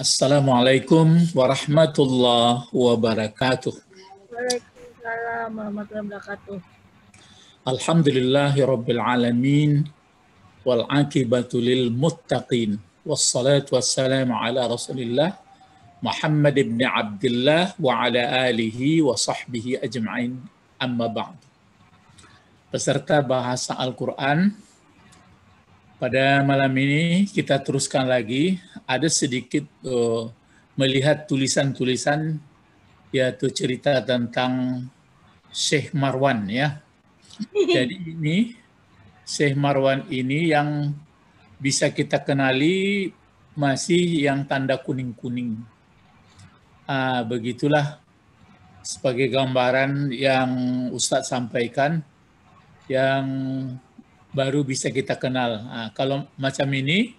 Assalamualaikum warahmatullahi wabarakatuh. Waalaikumsalam warahmatullahi wabarakatuh. Alhamdulillahi rabbil alamin wal akibatu lil muttaqin wassalatu wassalamu ala rasulillah Muhammad ibn Abdullah wa ala alihi wa sahbihi ajma'in amma ba'd. Peserta bahasa Al-Quran Pada malam ini kita teruskan lagi. Ada sedikit uh, melihat tulisan-tulisan yaitu cerita tentang Syekh Marwan ya. Jadi ini Syekh Marwan ini yang bisa kita kenali masih yang tanda kuning-kuning. Uh, begitulah sebagai gambaran yang Ustadz sampaikan yang baru bisa kita kenal. Nah, kalau macam ini,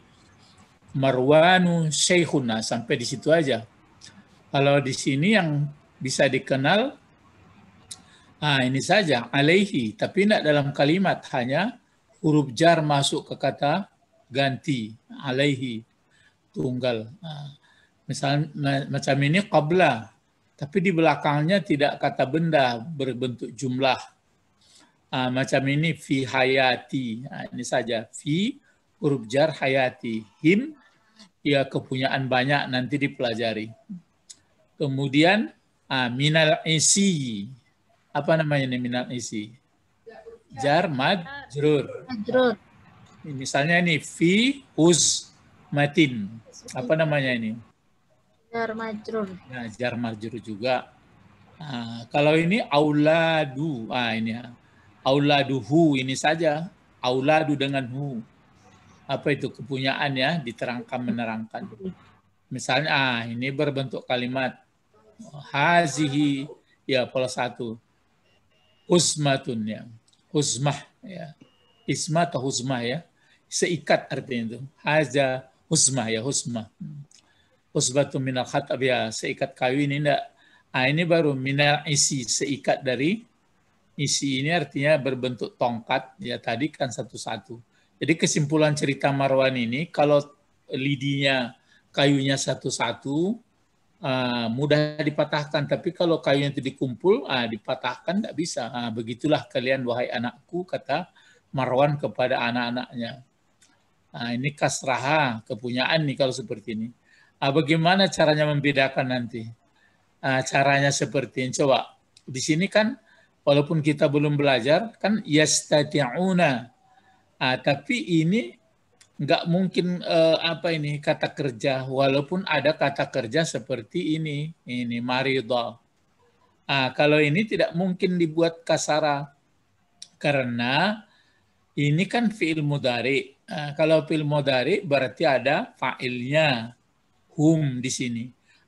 Marwanu Syekhuna, sampai di situ aja. Kalau di sini yang bisa dikenal, nah ini saja, alaihi, tapi tidak dalam kalimat, hanya huruf jar masuk ke kata ganti, alaihi, tunggal. Nah, misal macam ini qabla, tapi di belakangnya tidak kata benda berbentuk jumlah uh, macam ini fi hayati. Nah, ini saja fi huruf jar hayati. Him ya kepunyaan banyak nanti dipelajari. Kemudian uh, minal isi. Apa namanya ini minal isi? Jar majrur. ini Misalnya ini fi uz matin. Apa namanya ini? Jar majrur. Nah, jar majrur juga. Nah, kalau ini auladu. Ah ini ya auladuhu ini saja auladu dengan hu apa itu kepunyaan ya diterangkan menerangkan misalnya ah ini berbentuk kalimat hazihi ya pola satu husmatun ya husmah ya isma atau husmah ya seikat artinya itu haza husmah ya husmah husbatun minal khatab ya seikat kayu ini enggak ah ini baru minal isi seikat dari isi ini artinya berbentuk tongkat ya tadi kan satu-satu. Jadi kesimpulan cerita Marwan ini kalau lidinya kayunya satu-satu uh, mudah dipatahkan tapi kalau kayunya itu dikumpul uh, ah, dipatahkan tidak bisa. Uh, begitulah kalian wahai anakku kata Marwan kepada anak-anaknya. Nah, ini kasraha kepunyaan nih kalau seperti ini. Uh, bagaimana caranya membedakan nanti? Uh, caranya seperti ini. Coba di sini kan walaupun kita belum belajar kan yastati'una ah, tapi ini nggak mungkin eh, apa ini kata kerja walaupun ada kata kerja seperti ini ini maridah ah, kalau ini tidak mungkin dibuat kasara karena ini kan fiil mudari ah, kalau fiil mudari berarti ada fa'ilnya hum di sini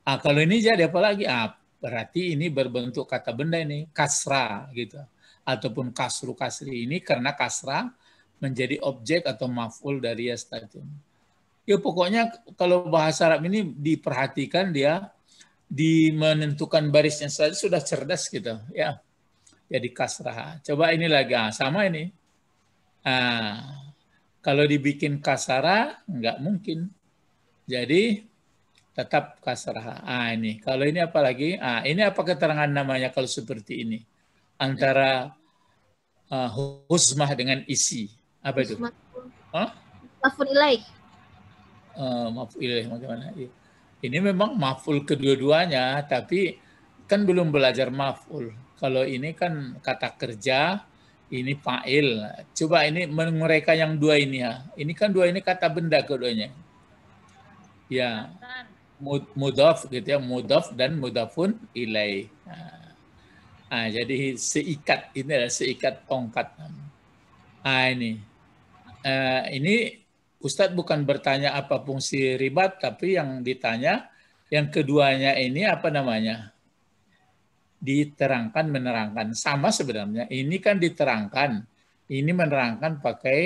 ah, kalau ini jadi apa lagi ah, Berarti ini berbentuk kata benda ini kasra gitu. Ataupun kasru kasri ini karena kasra menjadi objek atau maf'ul dari yastatun. Ya pokoknya kalau bahasa Arab ini diperhatikan dia di menentukan barisnya saja sudah cerdas gitu ya. Jadi kasra. Coba ini lagi ah, sama ini. Ah, kalau dibikin kasara nggak mungkin. Jadi tetap kasrah. Ah ini. Kalau ini apalagi? Ah ini apa keterangan namanya kalau seperti ini? Antara uh, husmah dengan isi. Apa itu? Maful ilaih. Ah, maful ilaih bagaimana? Iya. Ini memang maful kedua-duanya, tapi kan belum belajar maful. Kalau ini kan kata kerja, ini fa'il. Coba ini mereka yang dua ini ya. Ini kan dua ini kata benda keduanya. Ya. Perbuatan mudaf gitu ya mudaf dan mudafun ilai nah, ah, jadi seikat ini adalah seikat tongkat nah, ini eh, ini Ustadz bukan bertanya apa fungsi ribat tapi yang ditanya yang keduanya ini apa namanya diterangkan menerangkan sama sebenarnya ini kan diterangkan ini menerangkan pakai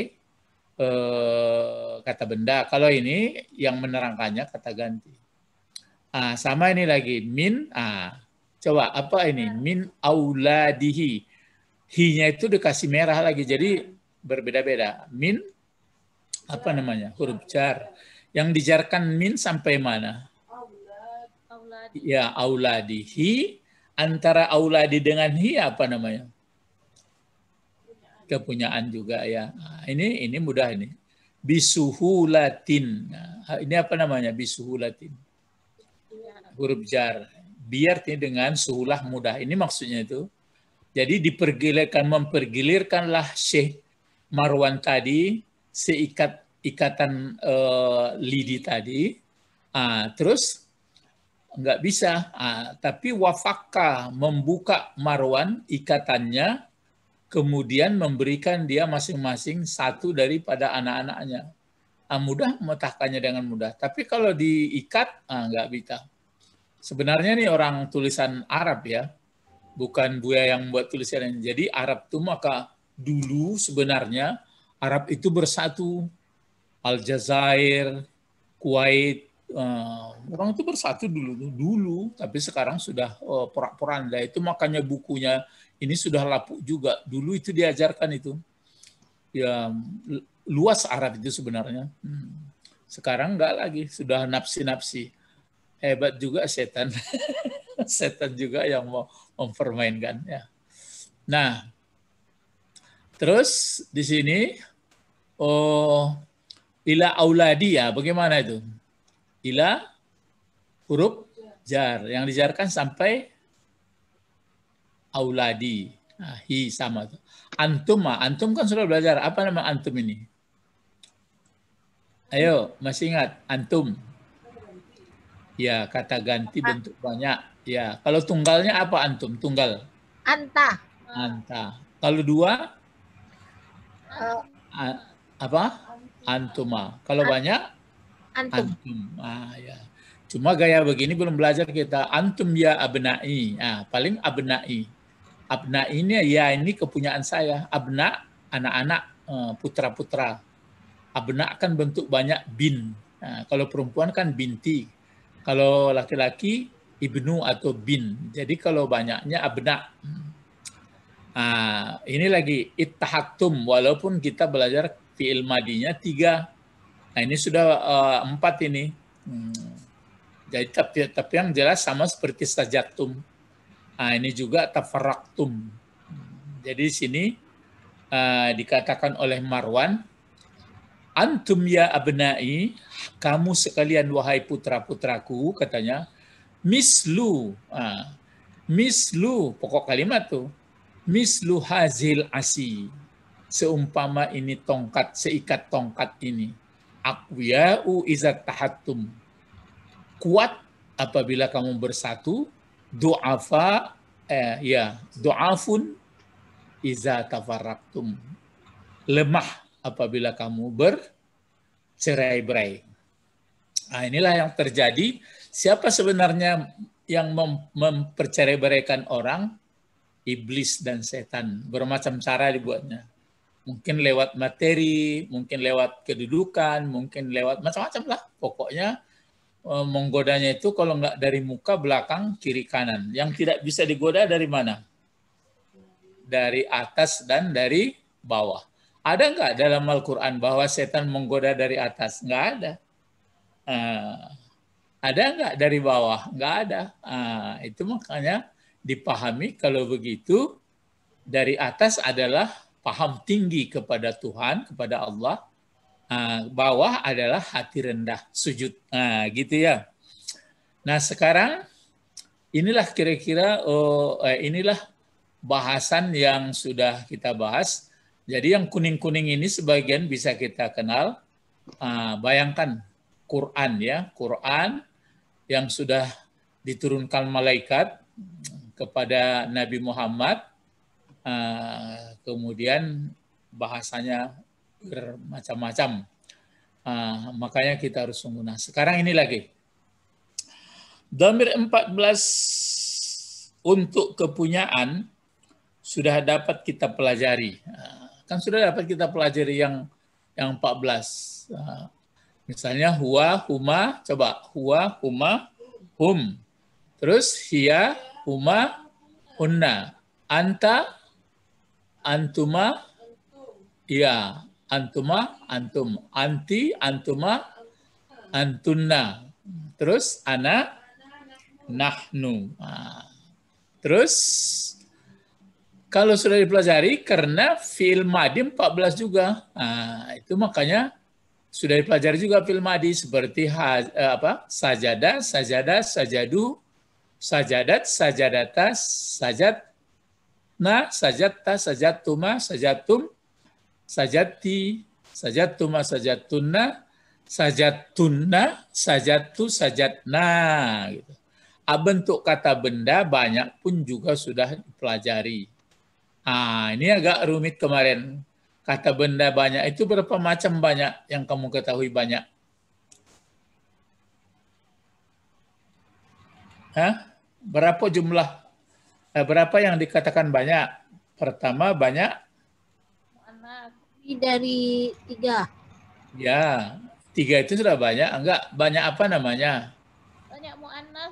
eh, kata benda kalau ini yang menerangkannya kata ganti Ah, sama ini lagi. Min, ah, coba apa ini? Ah. Min auladihi. Hinya itu dikasih merah lagi. Jadi berbeda-beda. Min, apa namanya? Huruf jar. Yang dijarkan min sampai mana? Ya, auladihi. Antara auladi dengan hi apa namanya? Kepunyaan juga ya. Ah, ini ini mudah ini. Bisuhulatin. Nah, ini apa namanya? Bisuhulatin huruf jar ini dengan suhulah mudah ini maksudnya itu jadi dipergilirkan mempergilirkanlah Syekh Marwan tadi seikat ikatan uh, lidi tadi ah, terus nggak bisa ah, tapi wafaka membuka Marwan ikatannya kemudian memberikan dia masing-masing satu daripada anak-anaknya. Ah, mudah memetakannya dengan mudah. Tapi kalau diikat, ah, nggak bisa. Sebenarnya nih orang tulisan Arab ya, bukan Buaya yang buat tulisan ini. Jadi Arab itu maka dulu sebenarnya Arab itu bersatu. Aljazair, Kuwait, uh, orang itu bersatu dulu dulu, tapi sekarang sudah uh, eh, porak-poranda. Nah, itu makanya bukunya ini sudah lapuk juga. Dulu itu diajarkan itu. Ya luas Arab itu sebenarnya. Hmm. Sekarang enggak lagi, sudah napsi napsi hebat juga setan. setan juga yang mau mempermainkan ya. Nah, terus di sini oh ila auladi ya, bagaimana itu? Ila huruf jar yang dijarkan sampai auladi. Nah, hi sama tuh. Antum ah antum kan sudah belajar apa nama antum ini? Ayo, masih ingat antum? Ya, kata ganti bentuk banyak. Ya, kalau tunggalnya apa antum? Tunggal. Anta. Anta. Kalau dua? Uh, apa? Antuma. Ah, kalau Ant banyak? Antum. Antum. Ah, ya. Cuma gaya begini belum belajar kita. Antum ya abnai. Ah, paling abnai. abnai ini ya ini kepunyaan saya. Abna anak-anak eh, putra-putra. Abna kan bentuk banyak bin. Nah, kalau perempuan kan binti. Kalau laki-laki ibnu atau bin. Jadi kalau banyaknya abna. Nah, ini lagi ittahatum walaupun kita belajar fi'il madinya tiga. Nah ini sudah uh, empat ini. Hmm. Jadi tapi, tapi yang jelas sama seperti sajatum. Nah ini juga tafaraktum. Jadi di sini uh, dikatakan oleh Marwan antum ya abnai, kamu sekalian wahai putra-putraku, katanya, mislu, ah, mislu, pokok kalimat tuh, mislu hazil asi, seumpama ini tongkat, seikat tongkat ini, akwiya'u izat tahatum kuat apabila kamu bersatu, du'afa, eh, ya, du'afun iza tafaraktum, lemah apabila kamu bercerai-berai. Nah, inilah yang terjadi. Siapa sebenarnya yang mem mempercerai-beraikan orang? Iblis dan setan. Bermacam cara dibuatnya. Mungkin lewat materi, mungkin lewat kedudukan, mungkin lewat macam-macam lah. Pokoknya e, menggodanya itu kalau nggak dari muka, belakang, kiri, kanan. Yang tidak bisa digoda dari mana? Dari atas dan dari bawah. Ada nggak dalam Al-Quran bahwa setan menggoda dari atas? Nggak ada. Uh, ada nggak dari bawah? Nggak ada. Uh, itu makanya dipahami kalau begitu dari atas adalah paham tinggi kepada Tuhan, kepada Allah. Uh, bawah adalah hati rendah, sujud. Uh, gitu ya. Nah sekarang inilah kira-kira oh, eh, inilah bahasan yang sudah kita bahas jadi yang kuning-kuning ini sebagian bisa kita kenal. Uh, bayangkan Quran ya, Quran yang sudah diturunkan malaikat kepada Nabi Muhammad. Uh, kemudian bahasanya bermacam-macam. Uh, makanya kita harus menggunakan. Sekarang ini lagi. Domir 14 untuk kepunyaan sudah dapat kita pelajari. Uh, kan sudah dapat kita pelajari yang yang 14. Ah, misalnya huwa, huma, coba huwa, huma, hum. Terus hia, huma, hunna. Anta, antuma, iya, antuma, antum. Anti, antuma, antunna. Terus ana, nahnu. Ah, terus kalau sudah dipelajari karena fi'il madi 14 juga. Nah, itu makanya sudah dipelajari juga fi'il madi seperti ha, eh, apa? sajada, sajada, sajadu, sajadat, sajadata, sajat na, sajatta, sajatuma, sajatum, sajati, sajatuma, sajatunna, sajatunna, sajatu, sajatna. Gitu. Ah, bentuk kata benda banyak pun juga sudah dipelajari. Ah, ini agak rumit kemarin. Kata benda banyak itu berapa macam banyak yang kamu ketahui banyak? Hah? Berapa jumlah? Eh, berapa yang dikatakan banyak? Pertama banyak? Lebih dari tiga. Ya, tiga itu sudah banyak. Enggak, banyak apa namanya?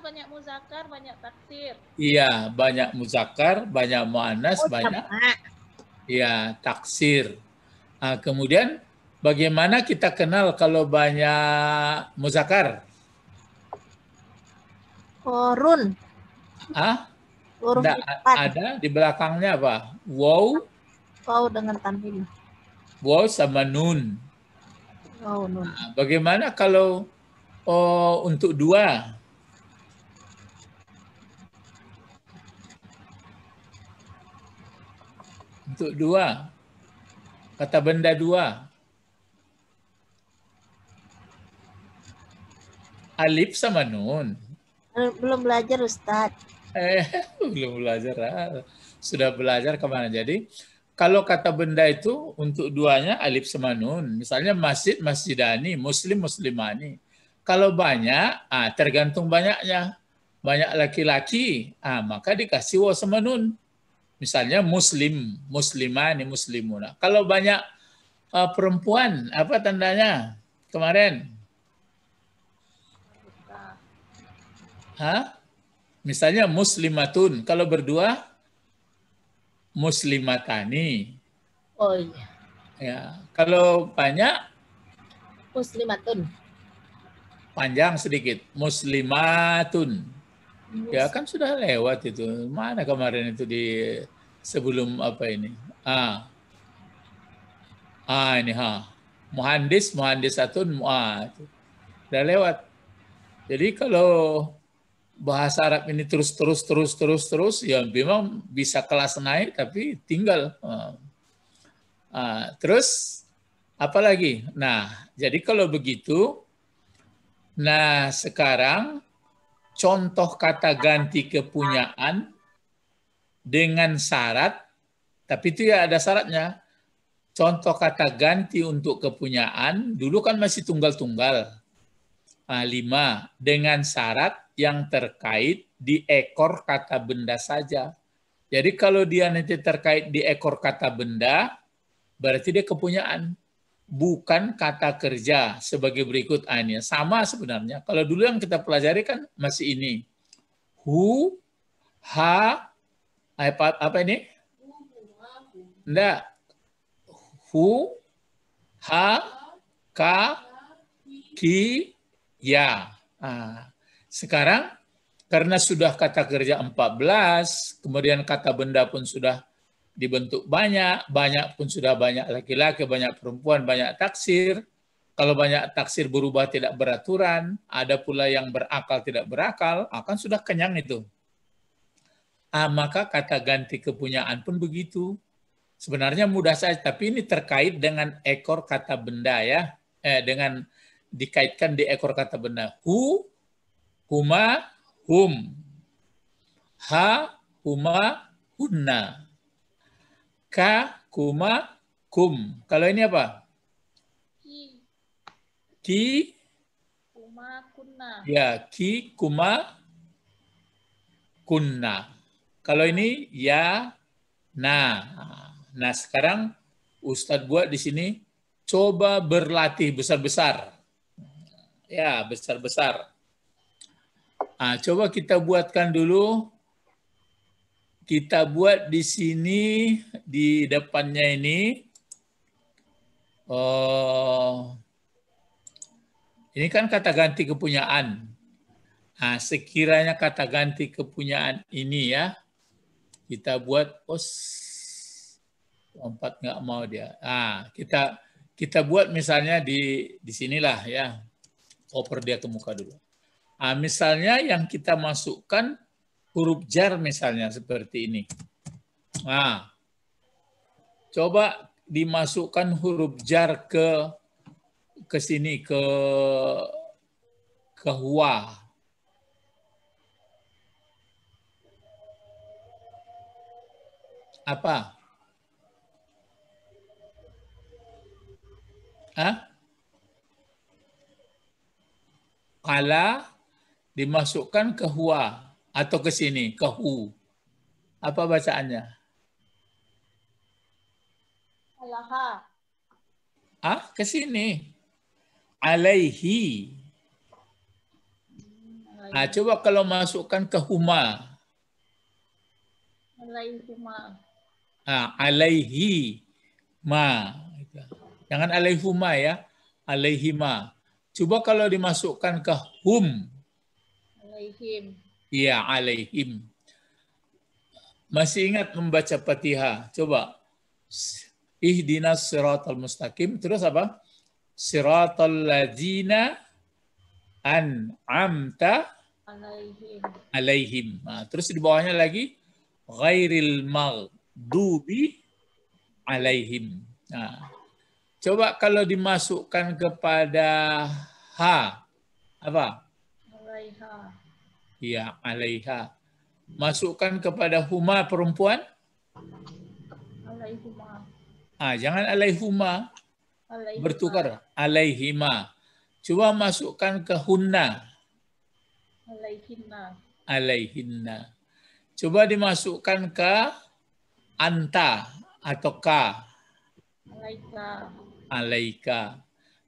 banyak muzakar, banyak taksir. Iya, banyak muzakar, banyak muanas oh, banyak Iya, taksir. Nah, kemudian bagaimana kita kenal kalau banyak muzakar? Korun. Ah? Tidak ada di belakangnya apa? Wow. Wow dengan tanwin. Wow sama nun. Wow, nun. Nah, bagaimana kalau oh, untuk dua? bentuk dua, kata benda dua. Alif sama nun. Belum belajar Ustaz. Eh, belum belajar. Sudah belajar kemana? Jadi kalau kata benda itu untuk duanya alif sama nun. Misalnya masjid masjidani, muslim muslimani. Kalau banyak, ah, tergantung banyaknya. Banyak laki-laki, ah, maka dikasih wa sama nun. Misalnya muslim, Muslimah, muslimani, muslimuna. Kalau banyak uh, perempuan, apa tandanya kemarin? Hah? Misalnya muslimatun. Kalau berdua, muslimatani. Oh iya. Ya, kalau banyak muslimatun. Panjang sedikit, muslimatun. Ya kan sudah lewat itu. Mana kemarin itu di sebelum apa ini? Ah. Ah ini ha. Muhandis, muhandis satu, mu'ah. Sudah lewat. Jadi kalau bahasa Arab ini terus terus terus terus terus ya memang bisa kelas naik tapi tinggal Ah. ah terus apalagi nah jadi kalau begitu nah sekarang contoh kata ganti kepunyaan dengan syarat, tapi itu ya ada syaratnya. Contoh kata ganti untuk kepunyaan, dulu kan masih tunggal-tunggal. Nah, lima, dengan syarat yang terkait di ekor kata benda saja. Jadi kalau dia nanti terkait di ekor kata benda, berarti dia kepunyaan bukan kata kerja sebagai berikut a Sama sebenarnya. Kalau dulu yang kita pelajari kan masih ini. Hu, ha, apa, apa ini? Enggak. Hu, ha, ka, ki, ya. Nah, sekarang karena sudah kata kerja 14, kemudian kata benda pun sudah dibentuk banyak, banyak pun sudah banyak laki-laki, banyak perempuan, banyak taksir. Kalau banyak taksir berubah tidak beraturan, ada pula yang berakal tidak berakal, akan ah, sudah kenyang itu. Ah, maka kata ganti kepunyaan pun begitu. Sebenarnya mudah saja, tapi ini terkait dengan ekor kata benda ya, eh, dengan dikaitkan di ekor kata benda. Hu, huma, hum. Ha, huma, hunna. Ka, kuma, kum. Kalau ini apa? Ki. Ki. Kuma, kunna. Ya, ki, kuma, kunna. Kalau ini ya, na. Nah, sekarang Ustadz buat di sini coba berlatih besar-besar. Ya, besar-besar. Nah, coba kita buatkan dulu kita buat di sini di depannya ini oh, ini kan kata ganti kepunyaan. Nah, sekiranya kata ganti kepunyaan ini ya kita buat os oh, empat nggak mau dia. Ah kita kita buat misalnya di di sinilah ya. Oper dia ke muka dulu. Ah misalnya yang kita masukkan huruf jar misalnya seperti ini. Nah, coba dimasukkan huruf jar ke ke sini ke ke huwa. Apa? Hah? Kala dimasukkan ke huwa atau ke sini, ke hu. Apa bacaannya? Alaha. Ah, ke sini. Alaihi. Nah, coba kalau masukkan ke huma. Alaihuma. Ah, alaihi ma. Jangan alaihuma ya. Alaihima. Coba kalau dimasukkan ke hum. Alaihim ya alaihim. Masih ingat membaca Fatihah? Coba. Ihdinas siratal mustaqim. Terus apa? Siratal ladzina an'amta alaihim. alaihim. Nah, terus di bawahnya lagi ghairil maghdubi alaihim. Nah, coba kalau dimasukkan kepada ha apa? Alaiha. Ya, alaiha. Masukkan kepada huma perempuan. Alaihuma. Ah, jangan alaihuma. alaihuma. Bertukar. Alaihima. Coba masukkan ke hunna. Alaihinna. Alaihinna. Coba dimasukkan ke anta atau ka. Alaika. Alaika.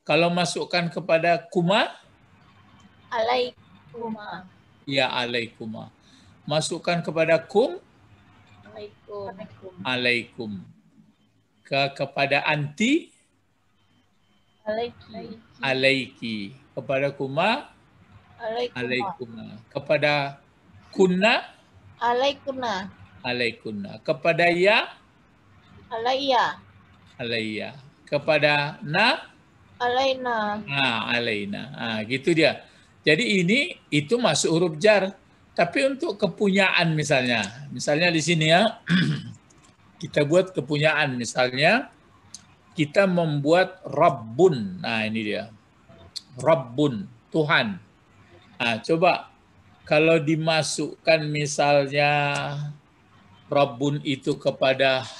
Kalau masukkan kepada kuma? Alaikuma ya alaikuma. Masukkan kepada kum alaikum. alaikum. Ke kepada anti alaiki. alaiki. Kepada kuma alaikuma. alaikuma. Kepada kunna alaikuna. Alaikuna. Kepada ya alaiya. Alaiya. Kepada na alaina. Ah, alaina. Ah, gitu dia. Jadi ini itu masuk huruf jar. Tapi untuk kepunyaan misalnya, misalnya di sini ya, kita buat kepunyaan misalnya kita membuat Rabbun. Nah ini dia. Rabbun, Tuhan. Nah, coba kalau dimasukkan misalnya Rabbun itu kepada H,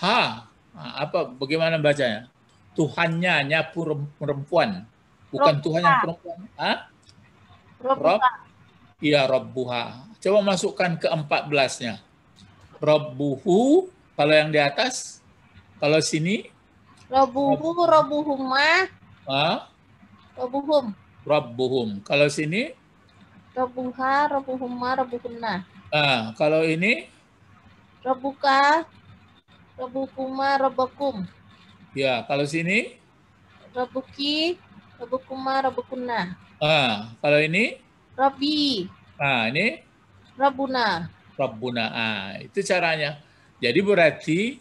nah, apa bagaimana bacanya? Tuhannya nya perempuan, bukan Tuhan yang perempuan. Hah? Rob, ya Robbuha. Coba masukkan ke empat Rob Robbuhu, kalau yang di atas, kalau sini? Robbuhu, Robbuhuma. Ah? Robbuhum. Robbuhum. Kalau sini? Robbuha, Robbuhuma, Robbuhuna. Ah, kalau ini? Robbuka, Robbuhuma, Robbukum. Ya, kalau sini? Robbuki, Robbukuma, Robbukuna. Ah, kalau ini? Rabbi. Ah, ini? Rabbuna. Rabbuna. Ah, itu caranya. Jadi berarti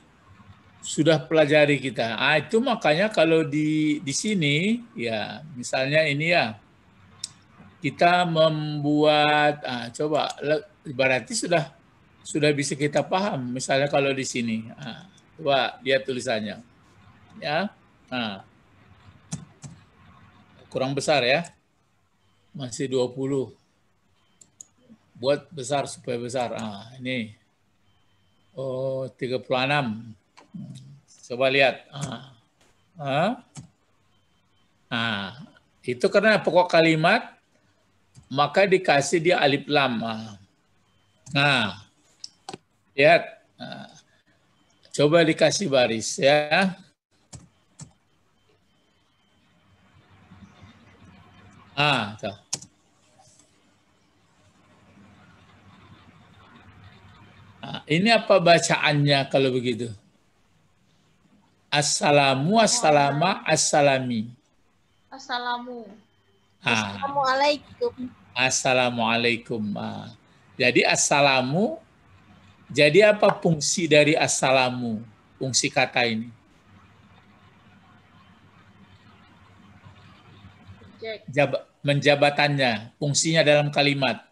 sudah pelajari kita. Ah, itu makanya kalau di di sini ya, misalnya ini ya. Kita membuat ah coba berarti sudah sudah bisa kita paham. Misalnya kalau di sini. Ah, coba lihat tulisannya. Ya. Nah. Kurang besar ya masih 20. Buat besar supaya besar. Ah, ini. Oh, 36. Coba lihat. Ah. Ah. ah. Itu karena pokok kalimat, maka dikasih dia alif lam. Ah. Nah, lihat. Ah. Coba dikasih baris ya. Ah, tuh. Ah, ini apa bacaannya kalau begitu? Assalamu, assalama, assalami. Assalamu. Ah. Assalamualaikum. Assalamualaikum. Ah. Jadi assalamu, jadi apa fungsi dari assalamu? Fungsi kata ini. Menjabatannya, fungsinya dalam kalimat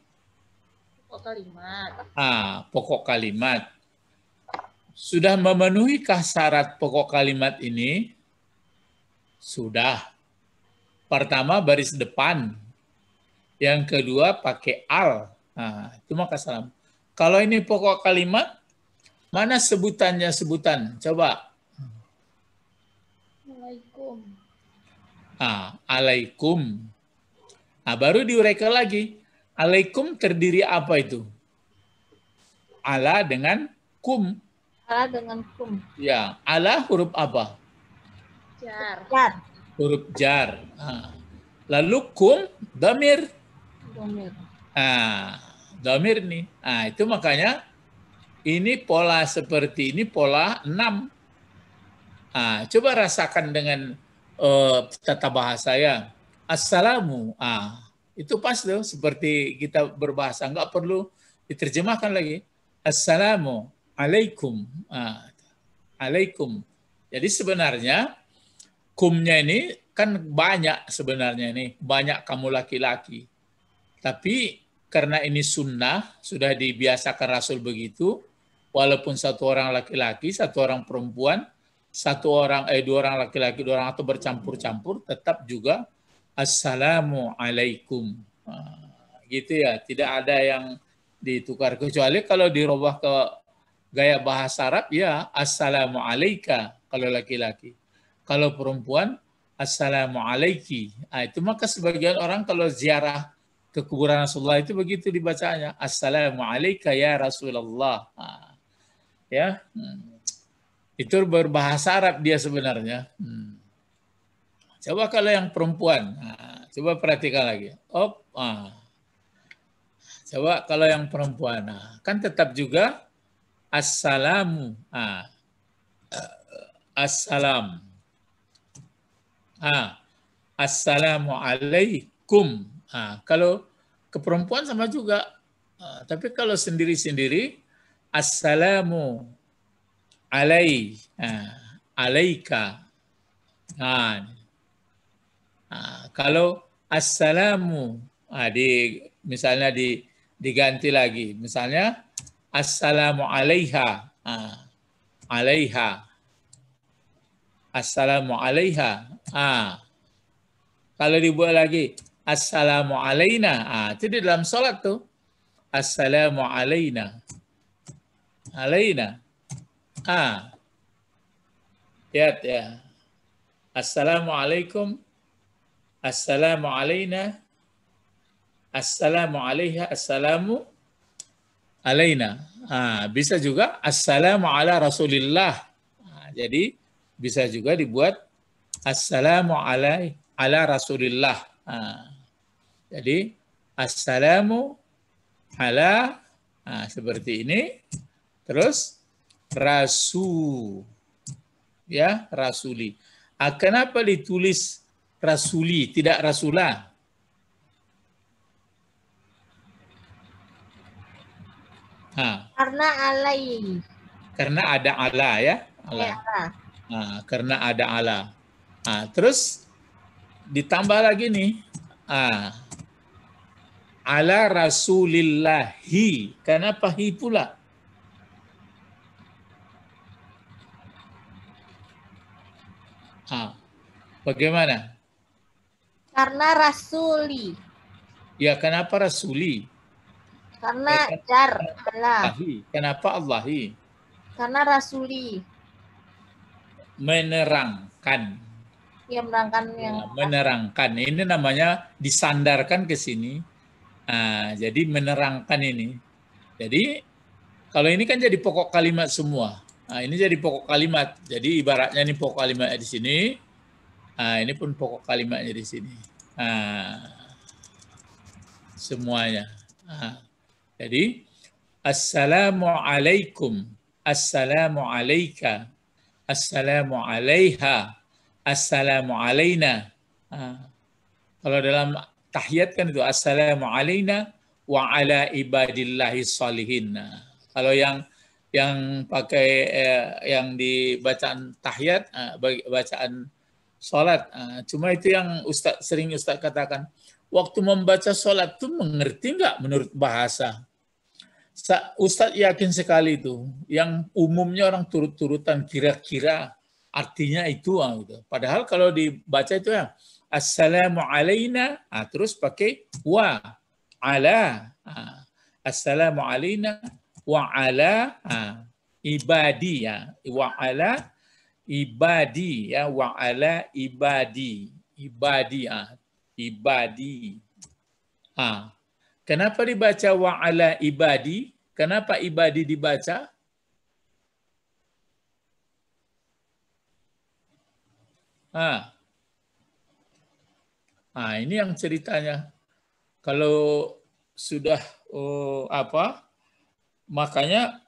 pokok kalimat. Ah, pokok kalimat. Sudah memenuhikah syarat pokok kalimat ini? Sudah. Pertama baris depan. Yang kedua pakai al. Nah, itu maka salam. Kalau ini pokok kalimat, mana sebutannya sebutan? Coba. Ah, alaikum. Ah, alaikum. Nah, baru diuraikan lagi. Alaikum terdiri apa itu? Ala dengan kum. Ala dengan kum. Ya, ala huruf apa? Jar. jar. Huruf jar. Lalu kum damir. Damir. Ah, damir nih. Ah, itu makanya ini pola seperti ini pola enam. Ah, coba rasakan dengan uh, tata bahasa ya. Assalamu. Ah, itu pas loh seperti kita berbahasa nggak perlu diterjemahkan lagi. Assalamu alaikum. Ah, alaikum. Jadi sebenarnya kumnya ini kan banyak sebenarnya ini, banyak kamu laki-laki. Tapi karena ini sunnah, sudah dibiasakan Rasul begitu, walaupun satu orang laki-laki, satu orang perempuan, satu orang eh dua orang laki-laki, dua orang atau bercampur-campur tetap juga Assalamualaikum. Ah, gitu ya, tidak ada yang ditukar. Kecuali kalau dirubah ke gaya bahasa Arab, ya Assalamualaikum kalau laki-laki. Kalau perempuan, Assalamualaikum. Nah, itu maka sebagian orang kalau ziarah ke kuburan Rasulullah itu begitu dibacanya. Assalamualaikum ya Rasulullah. Nah, ya, hmm. itu berbahasa Arab dia sebenarnya. Hmm. Coba kalau yang perempuan, nah, coba perhatikan lagi. Op, ah. Coba kalau yang perempuan, nah, kan tetap juga assalamu. Ah. Assalam. Ah. Assalamualaikum. Ah. Kalau ke perempuan sama juga. Ah. Tapi kalau sendiri-sendiri, assalamu alai. Ah. Alaika. Nah, Nah, kalau assalamu, nah, di, misalnya di, diganti lagi. Misalnya assalamu alaiha. Nah, alaiha. Assalamu alaiha. Ah. Kalau dibuat lagi, Assalamu alaina. Ah, itu di dalam sholat tuh. Assalamu alaina. Alaina. Ah. Lihat ya. Assalamualaikum Assalamu alaina. Assalamu alaiha. Assalamu alaina. ha, bisa juga assalamu ala rasulillah. ha, jadi bisa juga dibuat assalamu alai ala rasulillah. ha, jadi assalamu ala ha, seperti ini. Terus rasul ya rasuli. Ah, kenapa ditulis rasuli, tidak rasulah. Ha. Karena alai. Karena ada ya, ala ya. Ala. Ha, karena ada ala. Ha, terus ditambah lagi nih. Ha, ala rasulillahi. Kenapa hi pula? Ha, bagaimana? Karena rasuli. Ya, kenapa rasuli? Karena dar Allah. Kenapa Allahi? Karena rasuli. Menerangkan. Iya, ya, menerangkan yang menerangkan. Ini namanya disandarkan ke sini. Nah, jadi menerangkan ini. Jadi kalau ini kan jadi pokok kalimat semua. Nah, ini jadi pokok kalimat. Jadi ibaratnya ini pokok kalimat di sini Nah, ini pun pokok kalimatnya di sini. Nah, semuanya. Nah, jadi, Assalamualaikum, Assalamualaika, Assalamualaiha, Assalamualaina. Nah, kalau dalam tahiyat kan itu Assalamualaina wa ala ibadillahi salihin. Nah, kalau yang yang pakai eh, yang di bacaan tahiyat, eh, bacaan Sholat, ah, Cuma itu yang Ustaz, sering Ustaz katakan. Waktu membaca sholat itu mengerti nggak menurut bahasa? Ustaz yakin sekali itu. Yang umumnya orang turut-turutan kira-kira artinya itu. Ah, gitu. Padahal kalau dibaca itu ya. Assalamu alayna. Nah, terus pakai wa. Ala. Ah. Assalamu alayna wa ala. ibadi ya. Wa ala ibadi ya wa ala ibadi ibadi ah ibadi ah kenapa dibaca wa ala ibadi kenapa ibadi dibaca ah ah ini yang ceritanya kalau sudah oh, apa makanya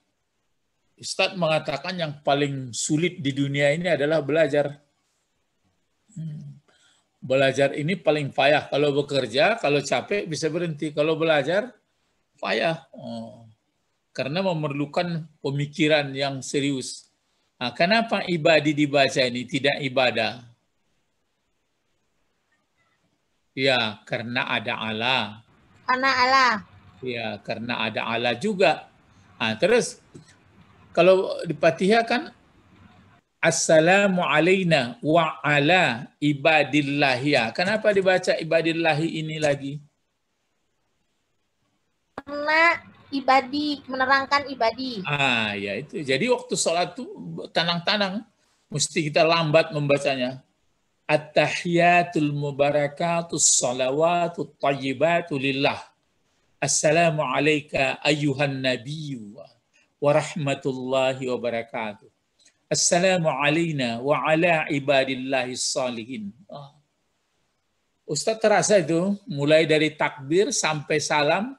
Ustadz mengatakan yang paling sulit di dunia ini adalah belajar. Hmm. Belajar ini paling payah. Kalau bekerja, kalau capek bisa berhenti. Kalau belajar, payah. Oh. Karena memerlukan pemikiran yang serius. Nah, kenapa ibadah dibaca ini tidak ibadah? Ya, karena ada Allah. Karena Allah. Ya, karena ada Allah juga. Nah, terus kalau di Fatihah kan Assalamu alaina wa ala ibadillahi. Kenapa dibaca ibadillahi ini lagi? Karena ibadi, menerangkan ibadi. Ah, ya itu. Jadi waktu sholat tuh tanang-tanang. Mesti kita lambat membacanya. At-tahiyatul mubarakatus salawatu tayyibatu lillah. Assalamu alayka ayuhan nabiyyu warahmatullahi wabarakatuh. Assalamu alayna wa ala ibadillahi salihin. Oh. terasa itu mulai dari takbir sampai salam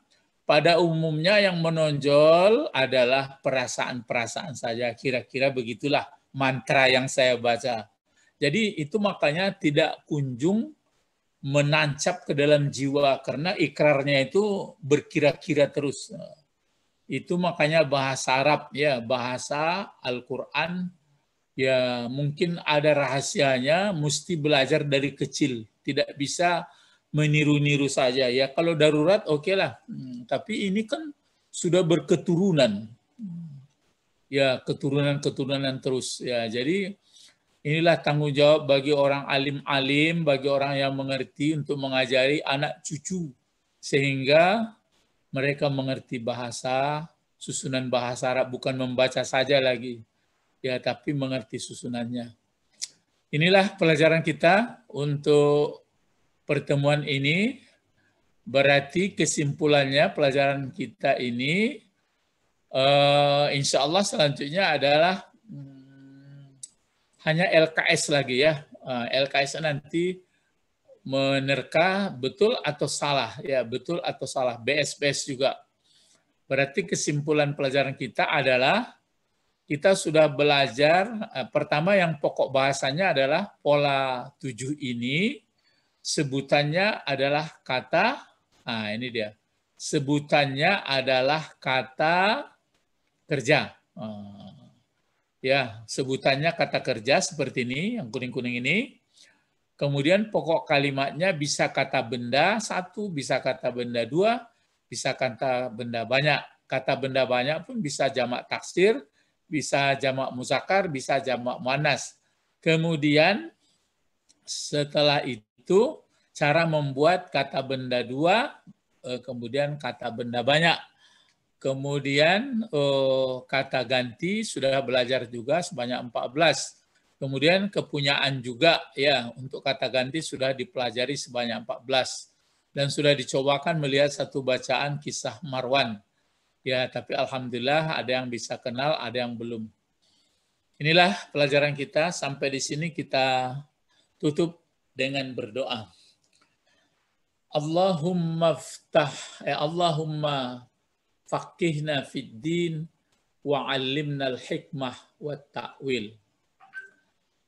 pada umumnya yang menonjol adalah perasaan-perasaan saja. Kira-kira begitulah mantra yang saya baca. Jadi itu makanya tidak kunjung menancap ke dalam jiwa karena ikrarnya itu berkira-kira terus itu makanya bahasa Arab ya bahasa Al-Qur'an ya mungkin ada rahasianya mesti belajar dari kecil tidak bisa meniru-niru saja ya kalau darurat oke okay lah hmm, tapi ini kan sudah berketurunan ya keturunan-keturunan terus ya jadi inilah tanggung jawab bagi orang alim-alim bagi orang yang mengerti untuk mengajari anak cucu sehingga mereka mengerti bahasa, susunan bahasa Arab, bukan membaca saja lagi, ya, tapi mengerti susunannya. Inilah pelajaran kita untuk pertemuan ini. Berarti kesimpulannya pelajaran kita ini, uh, insya Allah selanjutnya adalah hmm, hanya LKS lagi ya. Uh, eh, LKS nanti menerka betul atau salah ya betul atau salah BSBS juga berarti kesimpulan pelajaran kita adalah kita sudah belajar eh, pertama yang pokok bahasanya adalah pola tujuh ini sebutannya adalah kata nah ini dia sebutannya adalah kata kerja ah, ya sebutannya kata kerja seperti ini yang kuning kuning ini Kemudian pokok kalimatnya bisa kata benda satu, bisa kata benda dua, bisa kata benda banyak. Kata benda banyak pun bisa jamak taksir, bisa jamak musakar, bisa jamak manas. Kemudian setelah itu cara membuat kata benda dua, eh, kemudian kata benda banyak. Kemudian eh, kata ganti sudah belajar juga sebanyak 14. Kemudian kepunyaan juga ya untuk kata ganti sudah dipelajari sebanyak 14 dan sudah dicobakan melihat satu bacaan kisah Marwan. Ya, tapi alhamdulillah ada yang bisa kenal, ada yang belum. Inilah pelajaran kita sampai di sini kita tutup dengan berdoa. Allahumma ftah ya Allahumma faqihna fid din wa 'allimnal hikmah wat ta'wil.